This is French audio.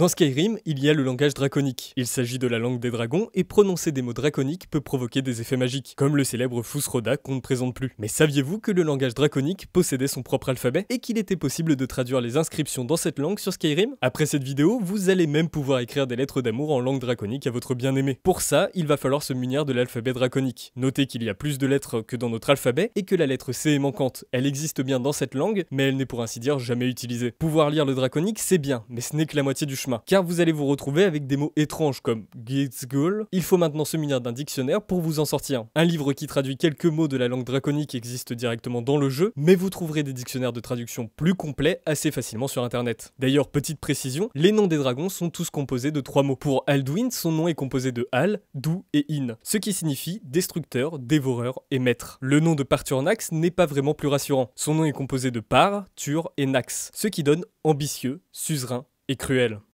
Dans Skyrim, il y a le langage draconique. Il s'agit de la langue des dragons et prononcer des mots draconiques peut provoquer des effets magiques, comme le célèbre Fusroda qu'on ne présente plus. Mais saviez-vous que le langage draconique possédait son propre alphabet et qu'il était possible de traduire les inscriptions dans cette langue sur Skyrim Après cette vidéo, vous allez même pouvoir écrire des lettres d'amour en langue draconique à votre bien-aimé. Pour ça, il va falloir se munir de l'alphabet draconique. Notez qu'il y a plus de lettres que dans notre alphabet et que la lettre C est manquante. Elle existe bien dans cette langue, mais elle n'est pour ainsi dire jamais utilisée. Pouvoir lire le draconique, c'est bien, mais ce n'est que la moitié du chemin car vous allez vous retrouver avec des mots étranges comme Gates Il faut maintenant se munir d'un dictionnaire pour vous en sortir. Un livre qui traduit quelques mots de la langue draconique existe directement dans le jeu, mais vous trouverez des dictionnaires de traduction plus complets assez facilement sur internet. D'ailleurs, petite précision, les noms des dragons sont tous composés de trois mots. Pour Alduin, son nom est composé de Al, Dou et In, ce qui signifie destructeur, dévoreur et maître. Le nom de Parturnax n'est pas vraiment plus rassurant. Son nom est composé de Par, Tur et Nax, ce qui donne ambitieux, suzerain et cruel.